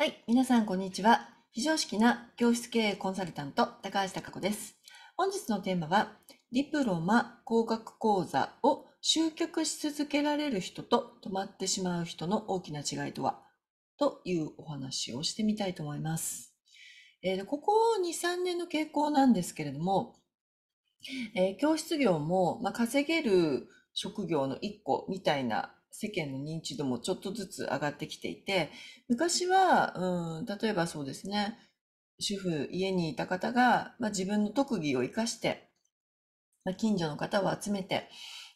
はい、皆さんこんにちは。非常識な教室経営コンサルタント高橋貴子です。本日のテーマはディプロマ工学講座を集客し続けられる人と止まってしまう人の大きな違いとはというお話をしてみたいと思います。えー、ここ2、3年の傾向なんですけれども、えー、教室業も、まあ、稼げる職業の1個みたいな世間の認知度もちょっとずつ上がってきていて、昔は、うん、例えばそうですね、主婦、家にいた方が、まあ、自分の特技を生かして、まあ、近所の方を集めて、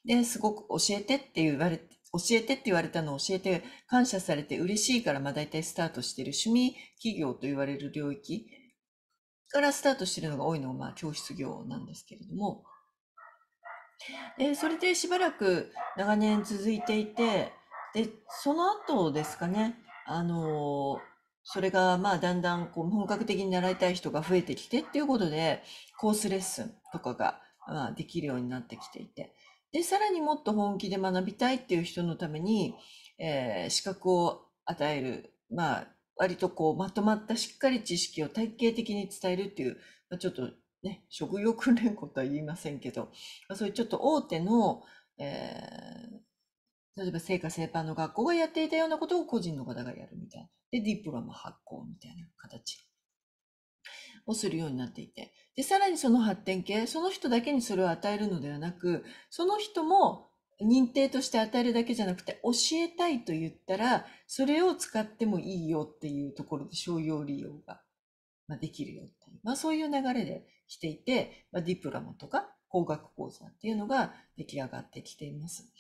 で、すごく教えてって言われて、教えてって言われたのを教えて感謝されて嬉しいから、まあ、大体スタートしてる趣味企業と言われる領域からスタートしてるのが多いのが、まあ、教室業なんですけれども、で、それでしばらく長年続いていて、で、その後ですかね、あのそれがまあだんだんこう本格的に習いたい人が増えてきてっていうことで、コースレッスンとかがまあできるようになってきていて、で、さらにもっと本気で学びたいっていう人のために、えー、資格を与える、まあ割とこうまとまったしっかり知識を体系的に伝えるっていう、まあ、ちょっとね、職業訓練校とは言いませんけど、そういうちょっと大手の、えー、例えば聖火製パンの学校がやっていたようなことを個人の方がやるみたいな。で、ディプロマ発行みたいな形をするようになっていて。で、さらにその発展系、その人だけにそれを与えるのではなく、その人も認定として与えるだけじゃなくて、教えたいと言ったら、それを使ってもいいよっていうところで商用利用がまあ、できるようになまあ、そういう流れでしていて、まあ、ディプロマとか工学講座っていうのが出来上がってきています。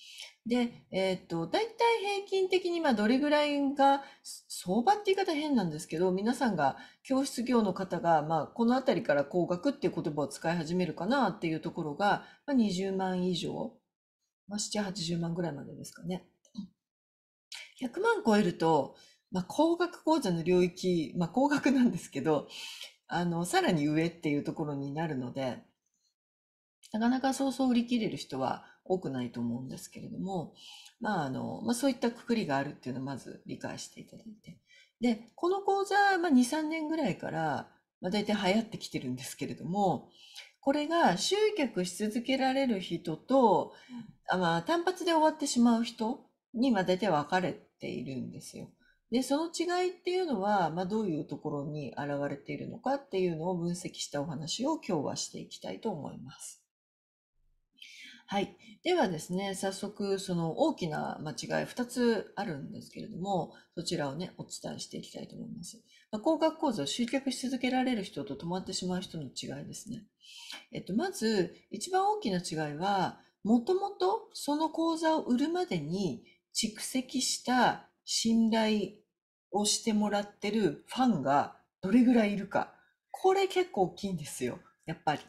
で、えー、っと、大体平均的に、まどれぐらいが、相場って言い方変なんですけど、皆さんが、教室業の方が、まあ、この辺りから工学っていう言葉を使い始めるかなっていうところが、ま20万以上、まあ、7、80万ぐらいまでですかね。100万超えると、まあ、工学講座の領域、まあ、工学なんですけど、あの、さらに上っていうところになるので、なかなかそうそう売り切れる人は多くないと思うんですけれども、まあ、あの、まあ、そういったくくりがあるっていうのをまず理解していただいて。で、この講座、まあ、2、3年ぐらいから、まあ、大体流行ってきてるんですけれども、これが集客し続けられる人と、あまあ、単発で終わってしまう人に、まあ、大体分かれているんですよ。で、その違いっていうのは、まあ、どういうところに現れているのかっていうのを分析したお話を今日はしていきたいと思います。はい。ではですね、早速、その大きな間違い2つあるんですけれども、そちらをね、お伝えしていきたいと思います。まあ、光学講座を集客し続けられる人と止まってしまう人の違いですね。えっと、まず、一番大きな違いは、もともとその講座を売るまでに蓄積した信頼をしてもらってるファンがどれぐらいいるか。これ結構大きいんですよ。やっぱり。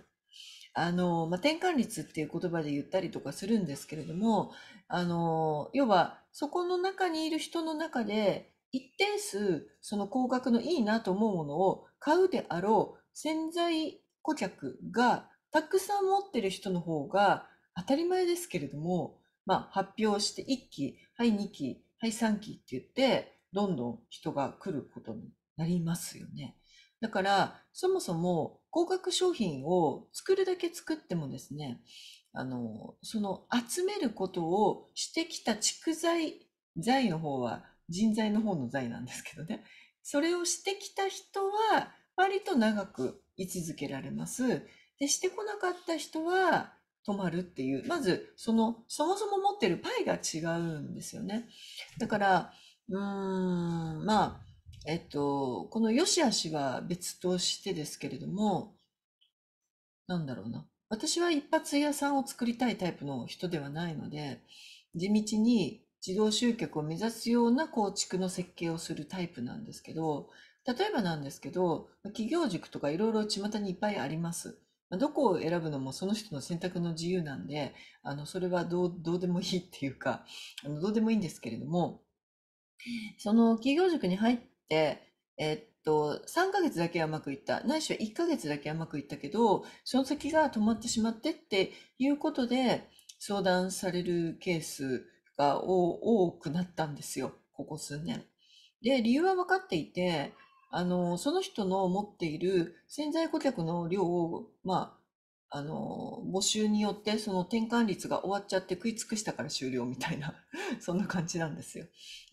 あの、まあ、転換率っていう言葉で言ったりとかするんですけれども、あの、要は、そこの中にいる人の中で、一定数、その高額のいいなと思うものを買うであろう潜在顧客がたくさん持ってる人の方が、当たり前ですけれども、まあ、発表して1期、はい2期、はい3期って言って、どんどん人が来ることになりますよね。だからそもそも高額商品を作るだけ作ってもですねあのその集めることをしてきた蓄財財の方は人材の方の財なんですけどねそれをしてきた人は割と長く居続けられます。でしてこなかった人は止まるっていうまずそのそもそも持ってるパイが違うんですよね。だからうん、まあ、えっと、この良し悪しは別としてですけれども、なんだろうな。私は一発屋さんを作りたいタイプの人ではないので、地道に自動集客を目指すような構築の設計をするタイプなんですけど、例えばなんですけど、企業塾とかいろいろ巷にいっぱいあります。どこを選ぶのもその人の選択の自由なんで、あの、それはどう、どうでもいいっていうか、あの、どうでもいいんですけれども、その企業塾に入って、えっと、3ヶ月だけうまくいった。ないしは1ヶ月だけうまくいったけど、その先が止まってしまってっていうことで、相談されるケースが多くなったんですよ。ここ数年。で、理由は分かっていて、あの、その人の持っている潜在顧客の量を、まあ、あの、募集によってその転換率が終わっちゃって食い尽くしたから終了みたいな そんな感じなんですよ。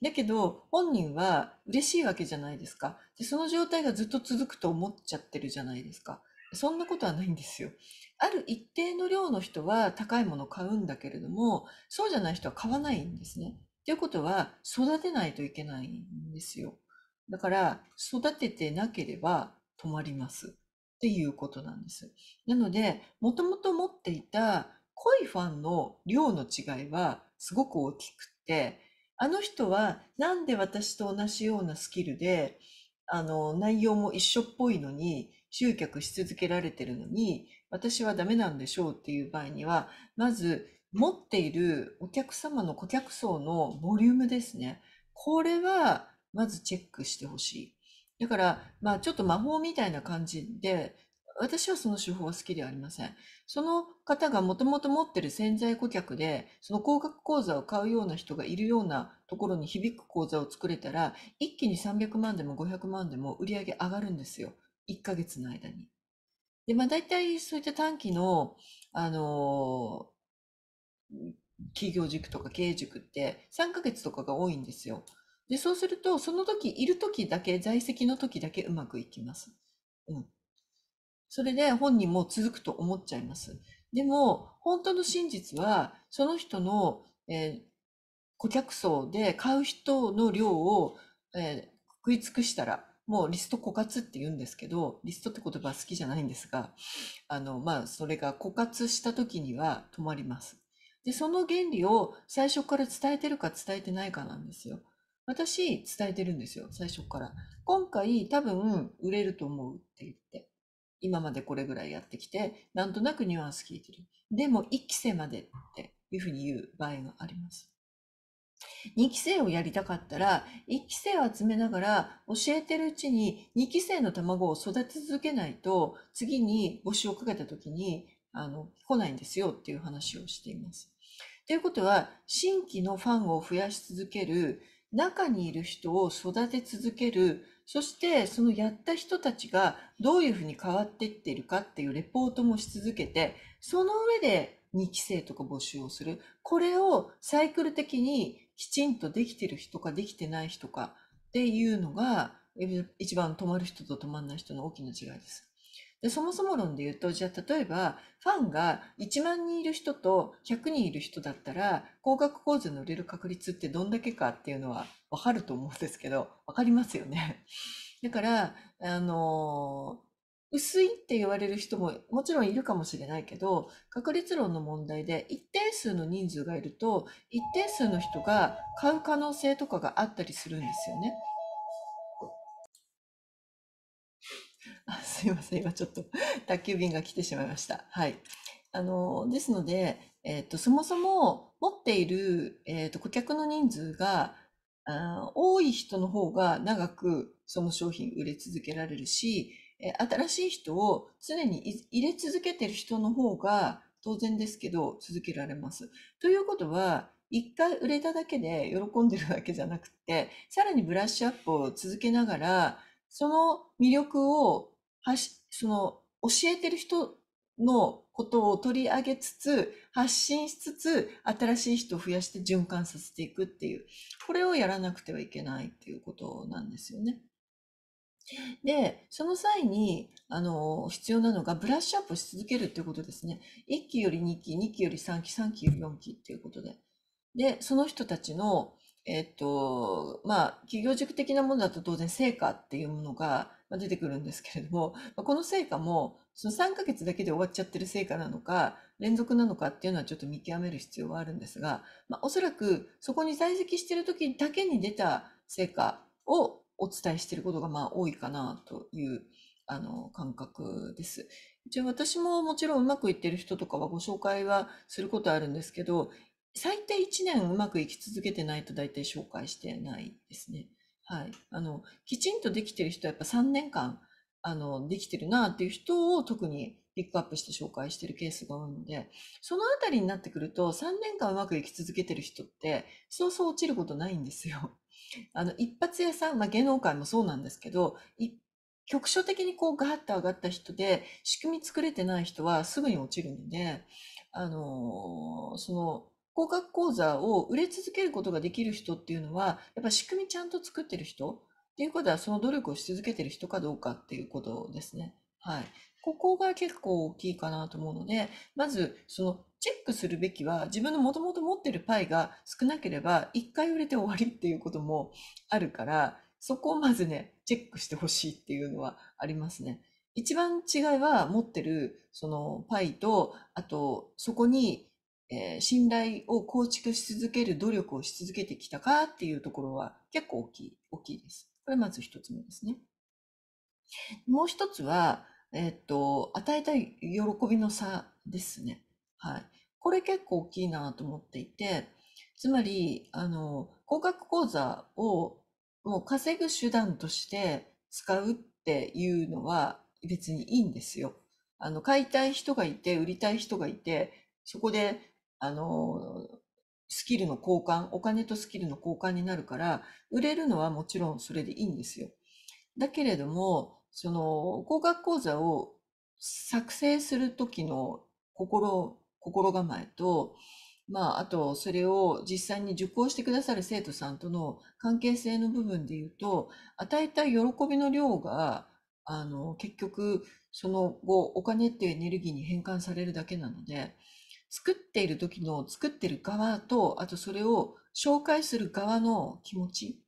だけど、本人は嬉しいわけじゃないですか。で、その状態がずっと続くと思っちゃってるじゃないですか。そんなことはないんですよ。ある一定の量の人は高いもの買うんだけれども、そうじゃない人は買わないんですね。ということは、育てないといけないんですよ。だから、育ててなければ止まります。っていうことなんです。なので、もともと持っていた濃いファンの量の違いはすごく大きくて、あの人はなんで私と同じようなスキルで、あの、内容も一緒っぽいのに、集客し続けられてるのに、私はダメなんでしょうっていう場合には、まず持っているお客様の顧客層のボリュームですね。これはまずチェックしてほしい。だから、まあ、ちょっと魔法みたいな感じで、私はその手法は好きではありません。その方がもともと持ってる潜在顧客で、その高額講座を買うような人がいるようなところに響く講座を作れたら、一気に300万でも500万でも売り上げ上がるんですよ。1ヶ月の間に。で、まあ大体そういった短期の、あのー、企業塾とか経営塾って3ヶ月とかが多いんですよ。で、そうすると、その時、いる時だけ、在籍の時だけうまくいきます。うん。それで本人も続くと思っちゃいます。でも、本当の真実は、その人の、えー、顧客層で買う人の量を、えー、食い尽くしたら、もうリスト枯渇って言うんですけど、リストって言葉好きじゃないんですが、あの、まあ、それが枯渇した時には止まります。で、その原理を最初から伝えてるか伝えてないかなんですよ。私、伝えてるんですよ、最初から。今回、多分、売れると思うって言って。今までこれぐらいやってきて、なんとなくニュアンス聞いてる。でも、1期生までっていうふうに言う場合があります。2期生をやりたかったら、1期生を集めながら教えてるうちに2期生の卵を育て続けないと、次に募集をかけた時に、あの、来ないんですよっていう話をしています。ということは、新規のファンを増やし続ける中にいる人を育て続けるそしてそのやった人たちがどういうふうに変わっていっているかっていうレポートもし続けてその上で2期生とか募集をするこれをサイクル的にきちんとできてる人かできてない人かっていうのが一番止まる人と止まらない人の大きな違いです。でそもそも論で言うとじゃあ例えばファンが1万人いる人と100人いる人だったら高額構図に乗れる確率ってどんだけかっていうのは分かると思うんですけど分かりますよね。だからあの薄いって言われる人ももちろんいるかもしれないけど確率論の問題で一定数の人数がいると一定数の人が買う可能性とかがあったりするんですよね。すいません、今ちょっと 宅急便が来てしまいました。はい。あの、ですので、えっと、そもそも持っている、えっと、顧客の人数が、あ多い人の方が長くその商品売れ続けられるし、え新しい人を常に入れ続けてる人の方が当然ですけど続けられます。ということは、一回売れただけで喜んでるわけじゃなくて、さらにブラッシュアップを続けながら、その魅力をはしその教えてる人のことを取り上げつつ発信しつつ新しい人を増やして循環させていくっていうこれをやらなくてはいけないっていうことなんですよね。でその際にあの必要なのがブラッシュアップし続けるっていうことですね。1期より2期2期より3期3期より4期っていうことで。でその人たちのえっと、まあ、企業塾的なものだと当然成果っていうものが出てくるんですけれども、この成果も、その3ヶ月だけで終わっちゃってる成果なのか、連続なのかっていうのはちょっと見極める必要はあるんですが、まあ、おそらくそこに在籍してる時だけに出た成果をお伝えしていることがまあ多いかなというあの感覚です。一応私ももちろんうまくいってる人とかはご紹介はすることあるんですけど、最低1年うまくいき続けてないと大体紹介してないですね。はい。あの、きちんとできてる人はやっぱ3年間、あの、できてるなっていう人を特にピックアップして紹介してるケースが多いので、そのあたりになってくると3年間うまくいき続けてる人って、そうそう落ちることないんですよ。あの、一発屋さん、まあ、芸能界もそうなんですけど、局所的にこうガーッと上がった人で、仕組み作れてない人はすぐに落ちるので、あのー、その、広角講座を売れ続けることができる人っていうのは、やっぱ仕組みちゃんと作ってる人っていうことは、その努力をし続けてる人かどうかっていうことですね。はい。ここが結構大きいかなと思うので、まず、その、チェックするべきは、自分のもともと持ってるパイが少なければ、1回売れて終わりっていうこともあるから、そこをまずね、チェックしてほしいっていうのはありますね。一番違いは持ってるそのパイと、あとそこにえー、信頼を構築し続ける努力をし続けてきたかっていうところは結構大きい、大きいです。これまず一つ目ですね。もう一つは、えっと、与えたい喜びの差ですね。はい。これ結構大きいなと思っていて、つまり、あの、高額講座をもう稼ぐ手段として使うっていうのは別にいいんですよ。あの、買いたい人がいて、売りたい人がいて、そこであの、スキルの交換、お金とスキルの交換になるから、売れるのはもちろんそれでいいんですよ。だけれども、その、高額講座を作成する時の心、心構えと、まあ、あと、それを実際に受講してくださる生徒さんとの関係性の部分で言うと、与えた喜びの量が、あの、結局、その後、お金っていうエネルギーに変換されるだけなので、作っている時の作ってる側と、あとそれを紹介する側の気持ち。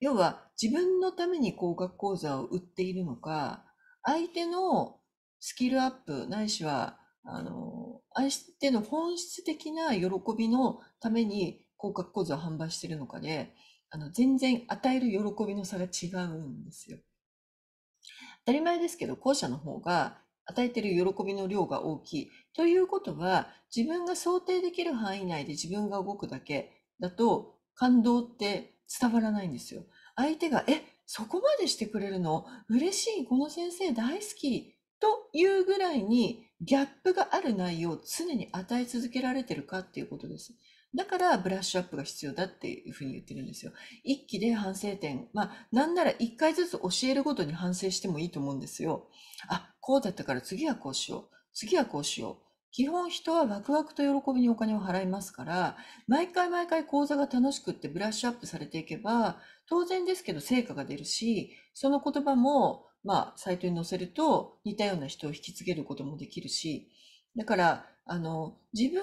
要は自分のために合格講座を売っているのか、相手のスキルアップ、ないしは、あの、相手の本質的な喜びのために合格講座を販売しているのかで、あの、全然与える喜びの差が違うんですよ。当たり前ですけど、後者の方が与えている喜びの量が大きい。ということは、自分が想定できる範囲内で自分が動くだけだと、感動って伝わらないんですよ。相手が、え、そこまでしてくれるの嬉しい、この先生大好きというぐらいにギャップがある内容を常に与え続けられてるかっていうことです。だからブラッシュアップが必要だっていうふうに言ってるんですよ。一期で反省点。まあ、なんなら一回ずつ教えるごとに反省してもいいと思うんですよ。あ、こうだったから次はこうしよう。次はこうしよう。基本人はワクワクと喜びにお金を払いますから、毎回毎回講座が楽しくってブラッシュアップされていけば、当然ですけど成果が出るし、その言葉も、まあ、サイトに載せると似たような人を引き継げることもできるし、だから、あの、自分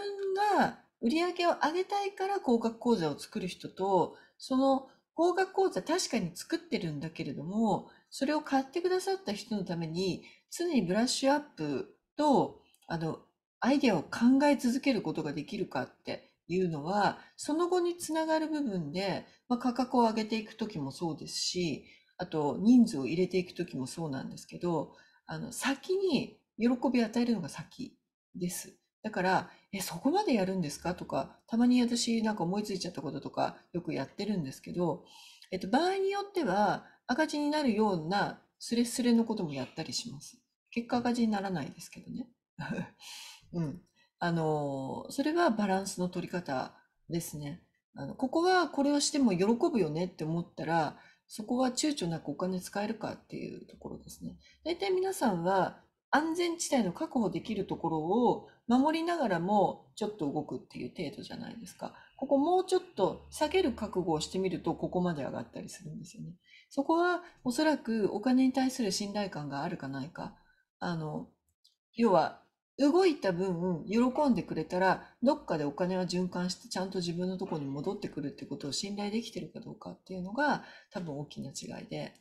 が売り上げを上げたいから高額講座を作る人と、その高額講座確かに作ってるんだけれども、それを買ってくださった人のために常にブラッシュアップとあのアイデアを考え続けることができるかっていうのはその後につながる部分で、まあ、価格を上げていく時もそうですしあと人数を入れていく時もそうなんですけどあの先に喜び与えるのが先です。だから、え、そこまでやるんですかとか、たまに私なんか思いついちゃったこととかよくやってるんですけど、えっと、場合によっては赤字になるようなスレスレのこともやったりします。結果が字にならないですけどね。うん。あの、それはバランスの取り方ですね。あのここはこれをしても喜ぶよねって思ったら、そこは躊躇なくお金使えるかっていうところですね。大体皆さんは安全地帯の確保できるところを守りながらもちょっと動くっていう程度じゃないですか。ここもうちょっと下げる覚悟をしてみるとここまで上がったりするんですよね。そこはおそらくお金に対する信頼感があるかないか。あの、要は、動いた分、喜んでくれたら、どっかでお金は循環して、ちゃんと自分のところに戻ってくるってことを信頼できてるかどうかっていうのが、多分大きな違いで。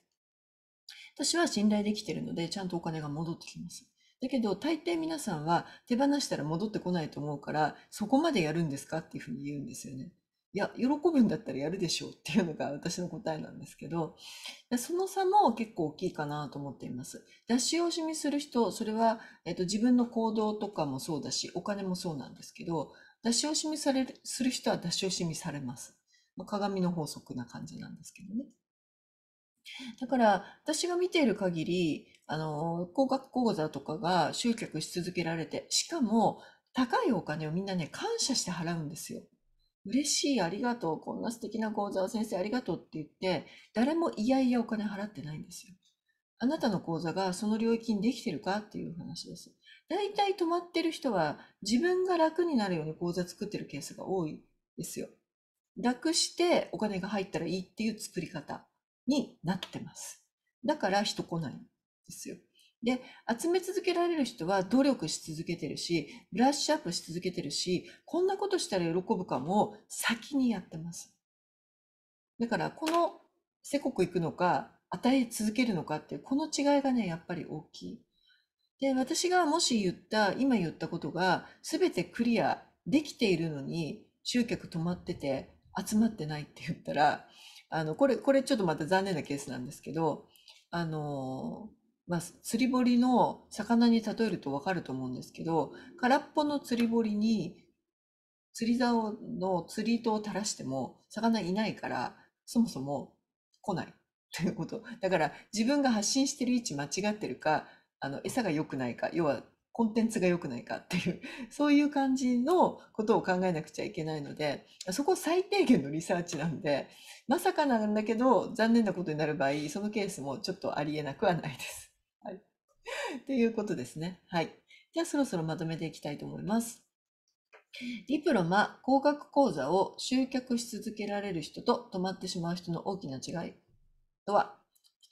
私は信頼できてるので、ちゃんとお金が戻ってきます。だけど、大抵皆さんは手放したら戻ってこないと思うから、そこまでやるんですかっていうふうに言うんですよね。いや、喜ぶんだったらやるでしょうっていうのが私の答えなんですけど、その差も結構大きいかなと思っています。出し惜しみする人、それは、えっと、自分の行動とかもそうだし、お金もそうなんですけど、出し惜しみされる、する人は出し惜しみされます。まあ、鏡の法則な感じなんですけどね。だから私が見ている限り、あの、高額講座とかが集客し続けられて、しかも高いお金をみんなね、感謝して払うんですよ。嬉しい、ありがとう、こんな素敵な講座を先生ありがとうって言って、誰もいやいやお金払ってないんですよ。あなたの講座がその領域にできてるかっていう話です。大体止まってる人は自分が楽になるように講座作ってるケースが多いですよ。楽してお金が入ったらいいっていう作り方になってます。だから人来ないんですよ。で、集め続けられる人は努力し続けてるし、ブラッシュアップし続けてるし、こんなことしたら喜ぶかも先にやってます。だから、このせこくいくのか、与え続けるのかっていう、この違いがね、やっぱり大きい。で、私がもし言った、今言ったことが、全てクリアできているのに、集客止まってて、集まってないって言ったら、あの、これ、これちょっとまた残念なケースなんですけど、あのーまあ、釣り堀の魚に例えるとわかると思うんですけど空っぽの釣り堀に釣り竿の釣り糸を垂らしても魚いないからそもそも来ない ということだから自分が発信してる位置間違ってるかあの餌が良くないか要はコンテンツが良くないかっていう そういう感じのことを考えなくちゃいけないのでそこ最低限のリサーチなんでまさかなんだけど残念なことになる場合そのケースもちょっとありえなくはないです。と いうことですね。はい。じゃあそろそろまとめていきたいと思います。ディプロマ、工学講座を集客し続けられる人と止まってしまう人の大きな違いとは、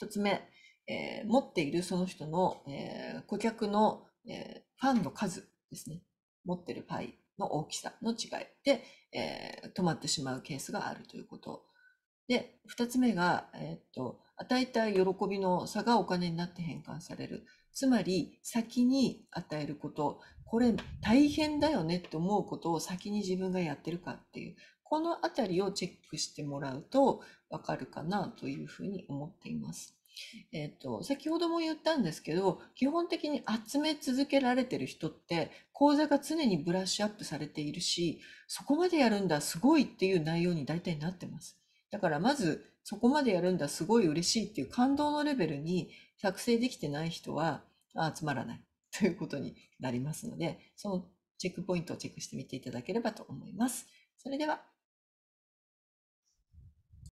1つ目、えー、持っているその人の、えー、顧客の、えー、ファンの数ですね。持ってるパイの大きさの違いで、え止まってしまうケースがあるということ。で、2つ目が、えっと与えたい喜びの差がお金になって変換される。つまり先に与えることこれ大変だよねって思うことを先に自分がやってるかっていうこのあたりをチェックしてもらうと分かるかなというふうに思っています。えーと、と先ほども言ったんですけど基本的に集め続けられてる人って講座が常にブラッシュアップされているしそこまでやるんだすごいっていう内容に大体なってますだからまずそこまでやるんだ、すごい嬉しいっていう感動のレベルに作成できてない人は、あつまらない ということになりますので、そのチェックポイントをチェックしてみていただければと思います。それでは。